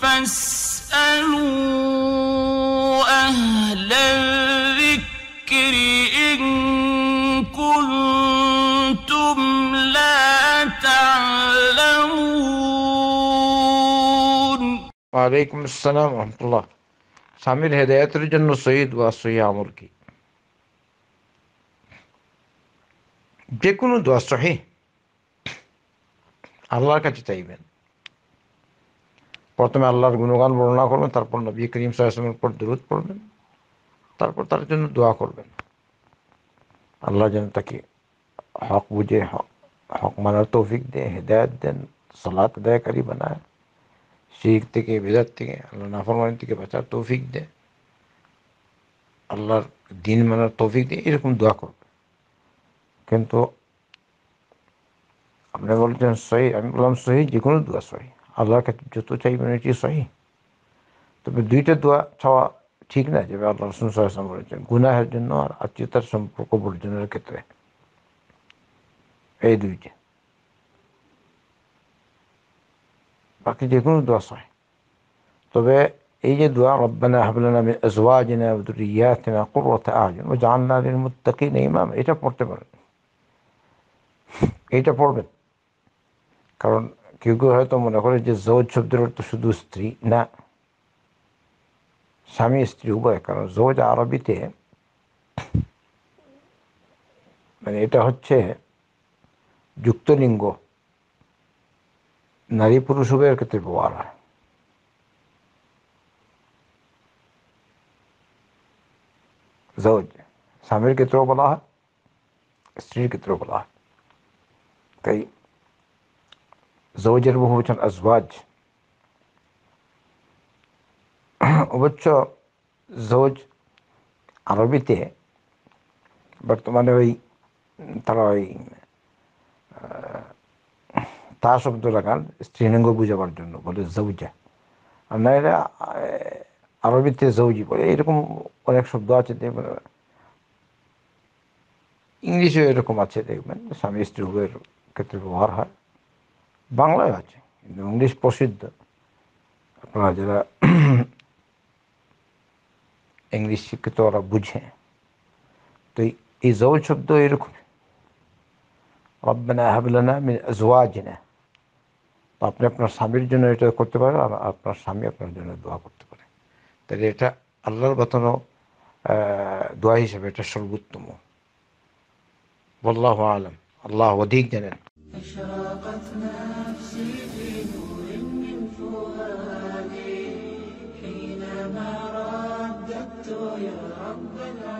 فاسألوا أهل الذكر إن كنتم لا تعلمون وعليكم السلام ورحمة الله سامر هدايات رجل نصيد وصيام ملكي کی যে কোনো দোয়া সহি আল্লাহর কাছে চাইবেন প্রথমে আল্লাহর গুণগান বর্ণনা করবেন তারপর নবী করিম সাহায্যের উপর দূরত পড়বেন তারপর তার জন্য দোয়া করবেন আল্লাহ যেন তাকে হক বুঝে হক মানার তৌফিক দেন হেদায়ত দেন সলাত আদায়কারী বানায় শিখ থেকে বেদার থেকে আল্লাহ নাফরমানি থেকে বাঁচার তৌফিক দে আল্লাহর দিন মানার তৌফিক দিয়ে এরকম দোয়া করবে কিন্তু আপনি বলছেন সহি আমি বললাম সহি যে কোনো দোয়া সহি আল্লাহর কাছে যত চাইবেন এটি সহি তবে দুইটা দোয়া ছাওয়া ঠিক না যাবে আল্লাহ রসুল সাল্লাম বলেছেন গুনাহের জন্য আর আত্মীয়তার সম্পর্ক বর্জনের ক্ষেত্রে এই দুইটা বাকি যে কোনো দোয়া সহি তবে এই যে দোয়া রব্বানা হাবলানা মিন আজওয়াজিনা ওয়া যুররিয়াতিনা কুররাতা আ'য়ুন ওয়া জাআলনা লিল মুত্তাকিনা ইমামা এটা পড়তে পারেন এটা পড়বেন কারণ কেউ কেউ হয়তো মনে করে যে জৌজ শব্দের অর্থ শুধু স্ত্রী না স্বামী স্ত্রী উভয় কারণ জৌজ আরবিতে মানে এটা হচ্ছে যুক্ত লিঙ্গ নারী পুরুষ উভয়ের ক্ষেত্রে ব্যবহার হয় জৌজ স্বামীর ক্ষেত্রেও বলা হয় স্ত্রীর ক্ষেত্রেও বলা হয় তাই জৌজের হচ্ছেন আজওয়াজ অবশ্য জৌজ আরবিতে বর্তমানে ওই তারা ওই তা শব্দ লাগান স্ত্রীলিঙ্গ বুঝাবার জন্য বলে জৌজা আর না আরবিতে জৌজি বলে এরকম অনেক শব্দ আছে দেখবেন ইংলিশেও এরকম আছে দেখবেন স্বামী স্ত্রী উভয়ের ক্ষেত্রে ব্যবহার হয় বাংলায় আছে কিন্তু ইংলিশ প্রসিদ্ধ আপনারা যারা ইংলিশ শিক্ষিত ওরা বুঝে তো এই জল শব্দ এরকম রব্বানা হাবলানা জোয়া আজওয়াজিনা তো আপনি আপনার স্বামীর জন্য এটা করতে পারেন আর আপনার স্বামী আপনার জন্য দোয়া করতে পারে তাহলে এটা আল্লাহর বাতানো দোয়া হিসেবে এটা সর্বোত্তম বল্লাহ আলম আল্লাহ অধিক জানেন اشراقت نفسي في نور من فؤادي حينما رددت يا رب العالمين